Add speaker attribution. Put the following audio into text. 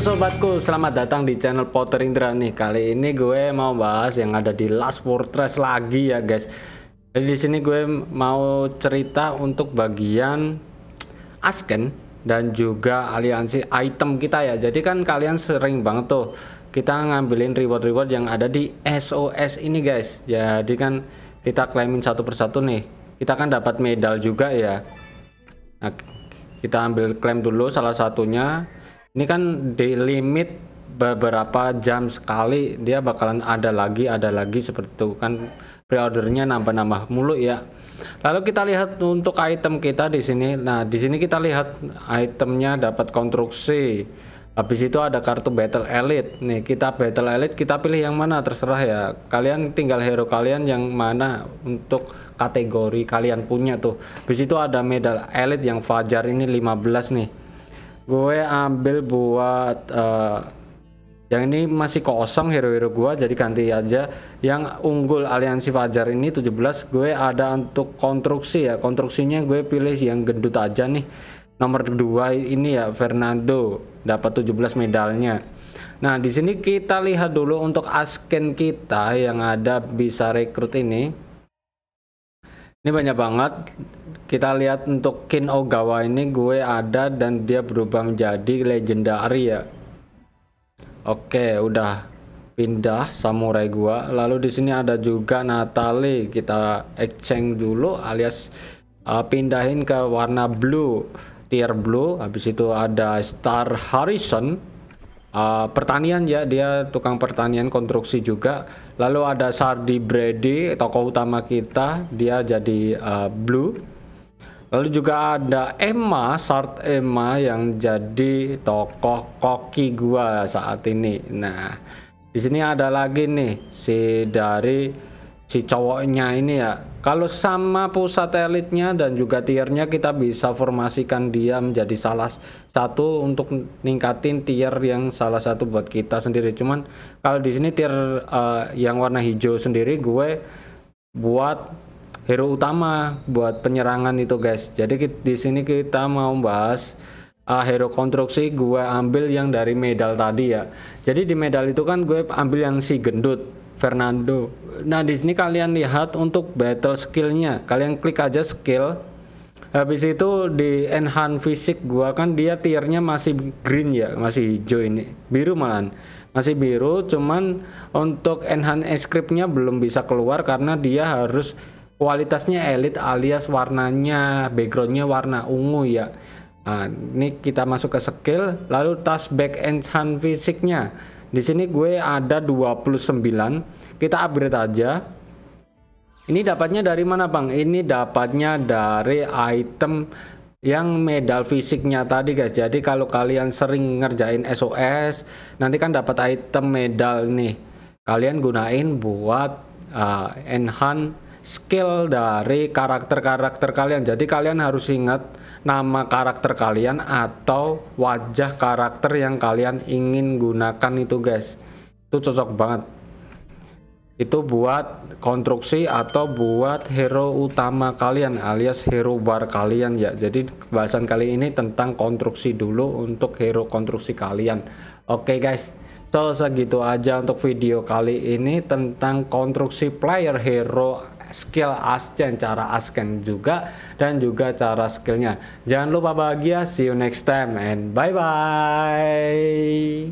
Speaker 1: sobatku, selamat datang di channel Potter Indra nih. Kali ini gue mau bahas yang ada di Last Fortress lagi ya guys. Jadi di sini gue mau cerita untuk bagian Asken dan juga aliansi item kita ya. Jadi kan kalian sering banget tuh kita ngambilin reward-reward yang ada di SOS ini guys. Jadi kan kita klaimin satu persatu nih. Kita kan dapat medal juga ya. Nah, kita ambil klaim dulu salah satunya ini kan di limit beberapa jam sekali dia bakalan ada lagi ada lagi seperti itu kan preordernya nambah-nambah mulu ya lalu kita lihat untuk item kita di sini nah di sini kita lihat itemnya dapat konstruksi habis itu ada kartu battle elite nih kita battle elite kita pilih yang mana terserah ya kalian tinggal hero kalian yang mana untuk kategori kalian punya tuh habis itu ada medal elite yang fajar ini 15 nih gue ambil buat uh, yang ini masih kosong hero-hero gue jadi ganti aja yang unggul aliansi fajar ini 17 gue ada untuk konstruksi ya konstruksinya gue pilih yang gendut aja nih nomor 2 ini ya Fernando dapat 17 medalnya Nah, di sini kita lihat dulu untuk asken kita yang ada bisa rekrut ini. Ini banyak banget. Kita lihat untuk Kin Ogawa ini gue ada dan dia berubah menjadi legendary ya. Oke, udah pindah samurai gua. Lalu di sini ada juga Natalie. Kita exchange dulu alias uh, pindahin ke warna blue, tier blue. Habis itu ada Star Harrison uh, pertanian ya dia tukang pertanian konstruksi juga lalu ada Sardi Brady tokoh utama kita dia jadi uh, Blue lalu juga ada Emma Sart Emma yang jadi tokoh koki gua saat ini nah di sini ada lagi nih si dari si cowoknya ini ya kalau sama pusat elitnya dan juga tiernya kita bisa formasikan dia menjadi salah satu untuk ningkatin tier yang salah satu buat kita sendiri cuman kalau di sini tier uh, yang warna hijau sendiri gue buat hero utama buat penyerangan itu guys jadi di sini kita mau bahas uh, hero konstruksi gue ambil yang dari medal tadi ya jadi di medal itu kan gue ambil yang si gendut Fernando. Nah di sini kalian lihat untuk battle skillnya, kalian klik aja skill. Habis itu di enhance fisik gua kan dia tiernya masih green ya, masih hijau ini, biru malahan masih biru. Cuman untuk enhance scriptnya belum bisa keluar karena dia harus kualitasnya elite alias warnanya backgroundnya warna ungu ya. Nah, ini kita masuk ke skill, lalu task back enhance fisiknya di sini gue ada 29. Kita upgrade aja. Ini dapatnya dari mana, Bang? Ini dapatnya dari item yang medal fisiknya tadi guys jadi kalau kalian sering ngerjain SOS nanti kan dapat item medal nih kalian gunain buat uh, enhance skill dari karakter-karakter kalian. Jadi kalian harus ingat nama karakter kalian atau wajah karakter yang kalian ingin gunakan itu guys. Itu cocok banget. Itu buat konstruksi atau buat hero utama kalian alias hero bar kalian ya. Jadi bahasan kali ini tentang konstruksi dulu untuk hero konstruksi kalian. Oke okay, guys. So segitu aja untuk video kali ini tentang konstruksi player hero skill ascend cara ascend juga dan juga cara skillnya. Jangan lupa bahagia, see you next time and bye bye.